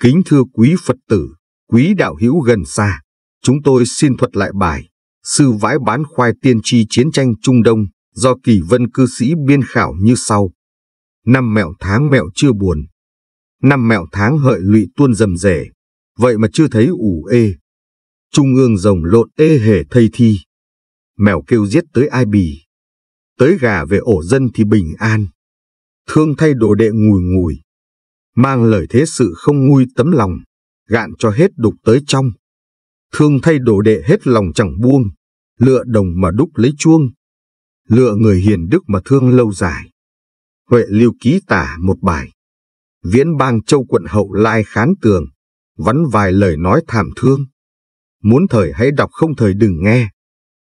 Kính thưa quý Phật tử, quý đạo hữu gần xa, chúng tôi xin thuật lại bài Sư vãi bán khoai tiên tri chiến tranh Trung Đông do kỳ vân cư sĩ biên khảo như sau. Năm mẹo tháng mẹo chưa buồn, năm mẹo tháng hợi lụy tuôn rầm rể, vậy mà chưa thấy ủ ê, Trung ương rồng lộn ê hề thây thi. Mèo kêu giết tới ai bì. Tới gà về ổ dân thì bình an. Thương thay đồ đệ ngùi ngùi. Mang lời thế sự không nguôi tấm lòng. Gạn cho hết đục tới trong. Thương thay đồ đệ hết lòng chẳng buông. Lựa đồng mà đúc lấy chuông. Lựa người hiền đức mà thương lâu dài. Huệ lưu ký tả một bài. Viễn bang châu quận hậu lai khán tường. Vắn vài lời nói thảm thương muốn thời hãy đọc không thời đừng nghe.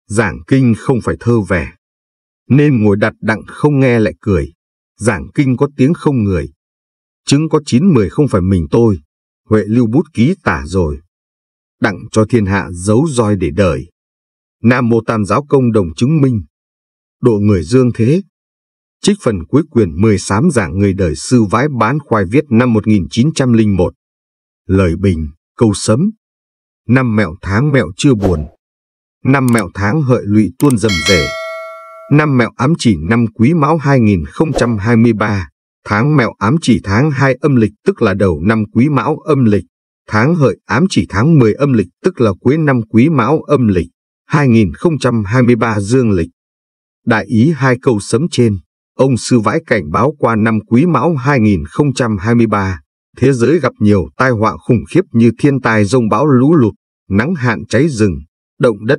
Giảng kinh không phải thơ vẻ. Nên ngồi đặt đặng không nghe lại cười. Giảng kinh có tiếng không người. Chứng có chín mười không phải mình tôi. Huệ lưu bút ký tả rồi. Đặng cho thiên hạ giấu roi để đời. Nam mô tam giáo công đồng chứng minh. Độ người dương thế. Trích phần cuối quyền 18 giảng người đời sư vãi bán khoai viết năm 1901. Lời bình, câu sấm, Năm mẹo tháng mẹo chưa buồn. Năm mẹo tháng hợi lụy tuôn dầm rể. Năm mẹo ám chỉ năm quý mão 2023. Tháng mẹo ám chỉ tháng 2 âm lịch tức là đầu năm quý mão âm lịch. Tháng hợi ám chỉ tháng 10 âm lịch tức là cuối năm quý mão âm lịch 2023 dương lịch. Đại ý hai câu sấm trên, ông sư vãi cảnh báo qua năm quý mão 2023 thế giới gặp nhiều tai họa khủng khiếp như thiên tai rông bão lũ lụt, nắng hạn cháy rừng, động đất.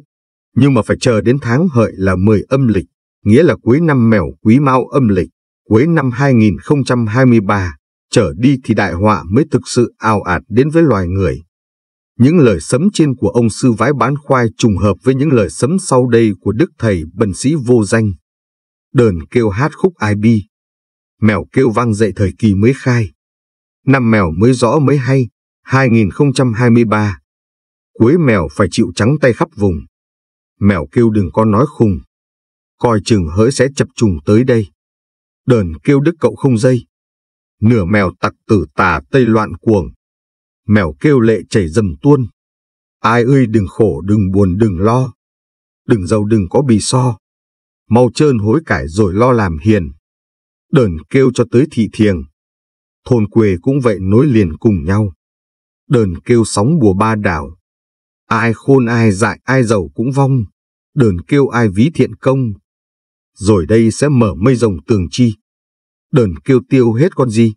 Nhưng mà phải chờ đến tháng hợi là 10 âm lịch, nghĩa là cuối năm mèo quý mao âm lịch, cuối năm 2023, trở đi thì đại họa mới thực sự ào ạt đến với loài người. Những lời sấm trên của ông sư vái bán khoai trùng hợp với những lời sấm sau đây của đức thầy bần sĩ vô danh. Đờn kêu hát khúc ai bi. Mèo kêu vang dậy thời kỳ mới khai. Năm mèo mới rõ mới hay, 2023. Cuối mèo phải chịu trắng tay khắp vùng. Mèo kêu đừng có nói khùng. Coi chừng hỡi sẽ chập trùng tới đây. Đờn kêu đức cậu không dây. Nửa mèo tặc tử tà tây loạn cuồng. Mèo kêu lệ chảy dầm tuôn. Ai ơi đừng khổ đừng buồn đừng lo. Đừng giàu đừng có bì so. Mau trơn hối cải rồi lo làm hiền. Đờn kêu cho tới thị thiền thôn quê cũng vậy nối liền cùng nhau. Đờn kêu sóng bùa ba đảo, ai khôn ai dại ai giàu cũng vong, đờn kêu ai ví thiện công. Rồi đây sẽ mở mây rồng tường chi, đờn kêu tiêu hết con gì.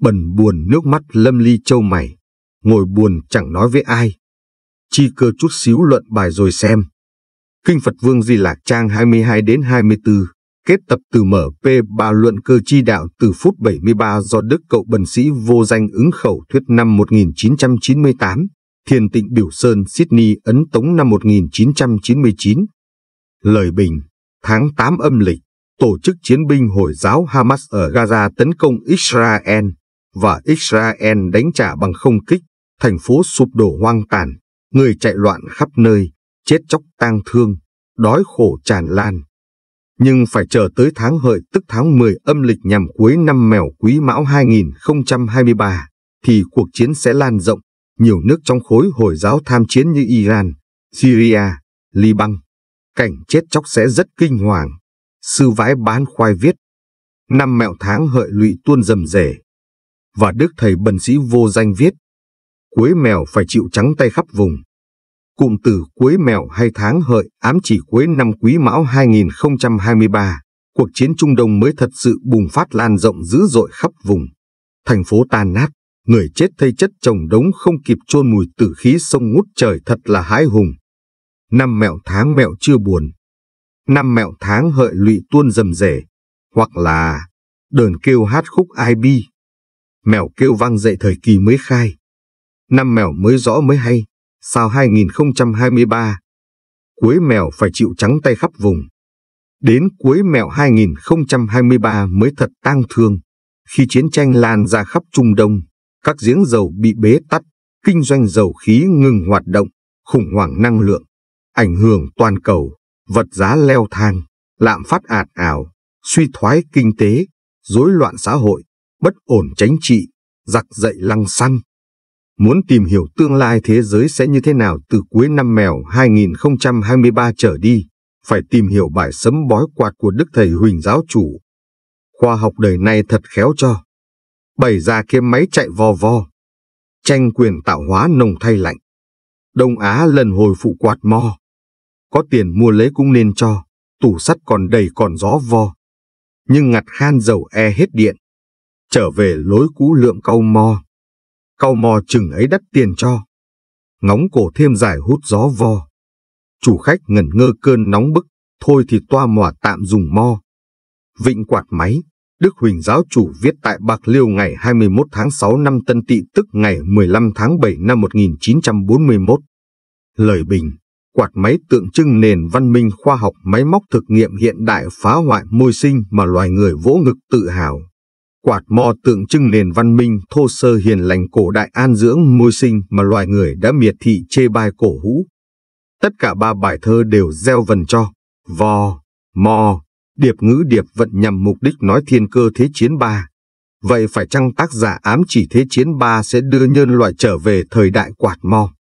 Bần buồn nước mắt lâm ly châu mày, ngồi buồn chẳng nói với ai. Chi cơ chút xíu luận bài rồi xem. Kinh Phật Vương Di Lạc Trang 22 đến 24 kết tập từ mở P3 luận cơ chi đạo từ phút 73 do Đức Cậu Bần Sĩ vô danh ứng khẩu thuyết năm 1998, Thiền Tịnh Biểu Sơn Sydney Ấn Tống năm 1999. Lời bình, tháng 8 âm lịch, tổ chức chiến binh Hồi giáo Hamas ở Gaza tấn công Israel và Israel đánh trả bằng không kích, thành phố sụp đổ hoang tàn, người chạy loạn khắp nơi, chết chóc tang thương, đói khổ tràn lan nhưng phải chờ tới tháng hợi tức tháng 10 âm lịch nhằm cuối năm mèo quý mão 2023, thì cuộc chiến sẽ lan rộng. Nhiều nước trong khối Hồi giáo tham chiến như Iran, Syria, Liban. Cảnh chết chóc sẽ rất kinh hoàng. Sư vãi bán khoai viết. Năm mẹo tháng hợi lụy tuôn rầm rể. Và đức thầy bần sĩ vô danh viết. Cuối mèo phải chịu trắng tay khắp vùng cụm từ cuối mèo hay tháng hợi ám chỉ cuối năm quý mão 2023, cuộc chiến Trung Đông mới thật sự bùng phát lan rộng dữ dội khắp vùng. Thành phố tan nát, người chết thây chất chồng đống không kịp chôn mùi tử khí sông ngút trời thật là hái hùng. Năm mẹo tháng mẹo chưa buồn. Năm mẹo tháng hợi lụy tuôn rầm rể, hoặc là đờn kêu hát khúc ai bi. Mèo kêu vang dậy thời kỳ mới khai. Năm mèo mới rõ mới hay sau 2023, cuối mèo phải chịu trắng tay khắp vùng. Đến cuối mèo 2023 mới thật tang thương, khi chiến tranh lan ra khắp Trung Đông, các giếng dầu bị bế tắt, kinh doanh dầu khí ngừng hoạt động, khủng hoảng năng lượng, ảnh hưởng toàn cầu, vật giá leo thang, lạm phát ạt ảo, suy thoái kinh tế, rối loạn xã hội, bất ổn chính trị, giặc dậy lăng xăng, muốn tìm hiểu tương lai thế giới sẽ như thế nào từ cuối năm mèo 2023 trở đi, phải tìm hiểu bài sấm bói quạt của Đức Thầy Huỳnh Giáo Chủ. Khoa học đời này thật khéo cho. bày ra kiếm máy chạy vò vò. Tranh quyền tạo hóa nồng thay lạnh. Đông Á lần hồi phụ quạt mo Có tiền mua lấy cũng nên cho, tủ sắt còn đầy còn gió vo. Nhưng ngặt khan dầu e hết điện. Trở về lối cũ lượm cau mo cau mò chừng ấy đắt tiền cho. Ngóng cổ thêm dài hút gió vo. Chủ khách ngẩn ngơ cơn nóng bức, thôi thì toa mòa tạm dùng mo. Vịnh quạt máy, Đức Huỳnh giáo chủ viết tại Bạc Liêu ngày 21 tháng 6 năm Tân Tỵ tức ngày 15 tháng 7 năm 1941. Lời bình, quạt máy tượng trưng nền văn minh khoa học máy móc thực nghiệm hiện đại phá hoại môi sinh mà loài người vỗ ngực tự hào. Quạt mò tượng trưng nền văn minh thô sơ hiền lành cổ đại an dưỡng môi sinh mà loài người đã miệt thị chê bai cổ hũ. Tất cả ba bài thơ đều gieo vần cho, vò, mò, điệp ngữ điệp vận nhằm mục đích nói thiên cơ thế chiến ba. Vậy phải chăng tác giả ám chỉ thế chiến ba sẽ đưa nhân loại trở về thời đại quạt mò?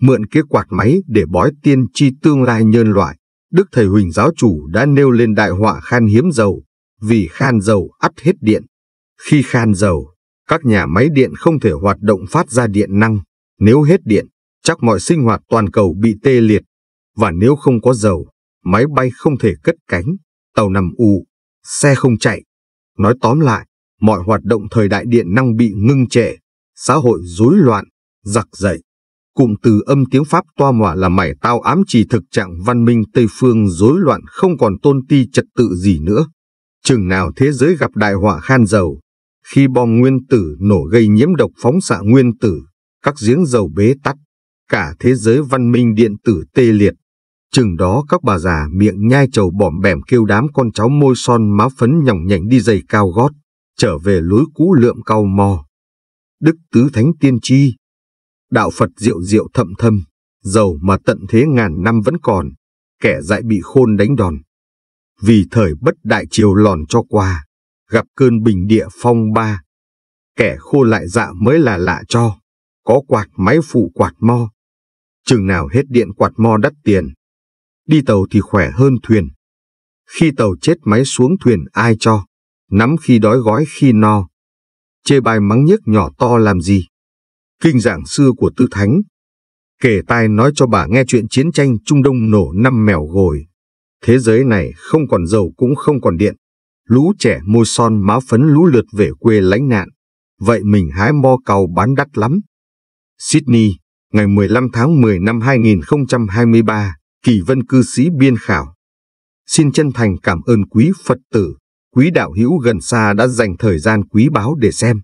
Mượn cái quạt máy để bói tiên tri tương lai nhân loại, Đức Thầy Huỳnh Giáo Chủ đã nêu lên đại họa khan hiếm dầu, vì khan dầu ắt hết điện. Khi khan dầu, các nhà máy điện không thể hoạt động phát ra điện năng. Nếu hết điện, chắc mọi sinh hoạt toàn cầu bị tê liệt. Và nếu không có dầu, máy bay không thể cất cánh, tàu nằm ù, xe không chạy. Nói tóm lại, mọi hoạt động thời đại điện năng bị ngưng trệ, xã hội rối loạn, giặc dậy. Cụm từ âm tiếng Pháp toa mỏa là mải tao ám chỉ thực trạng văn minh Tây Phương rối loạn không còn tôn ti trật tự gì nữa. Chừng nào thế giới gặp đại họa khan dầu, khi bom nguyên tử nổ gây nhiễm độc phóng xạ nguyên tử, các giếng dầu bế tắc, cả thế giới văn minh điện tử tê liệt. Chừng đó các bà già miệng nhai trầu bỏm bẻm kêu đám con cháu môi son má phấn nhỏng nhảnh đi giày cao gót, trở về lối cũ lượm cao mò. Đức Tứ Thánh Tiên Tri Đạo Phật diệu diệu thậm thâm, giàu mà tận thế ngàn năm vẫn còn, kẻ dại bị khôn đánh đòn. Vì thời bất đại triều lòn cho qua, gặp cơn bình địa phong ba. Kẻ khô lại dạ mới là lạ cho, có quạt máy phụ quạt mo. Chừng nào hết điện quạt mo đắt tiền. Đi tàu thì khỏe hơn thuyền. Khi tàu chết máy xuống thuyền ai cho, nắm khi đói gói khi no. Chê bài mắng nhức nhỏ to làm gì. Kinh giảng xưa của Tư Thánh. Kể tai nói cho bà nghe chuyện chiến tranh Trung Đông nổ năm mèo gồi. Thế giới này không còn dầu cũng không còn điện lũ trẻ môi son má phấn lũ lượt về quê lánh nạn. Vậy mình hái mo cầu bán đắt lắm. Sydney, ngày 15 tháng 10 năm 2023, Kỳ Vân cư sĩ biên khảo. Xin chân thành cảm ơn quý Phật tử, quý đạo hữu gần xa đã dành thời gian quý báu để xem.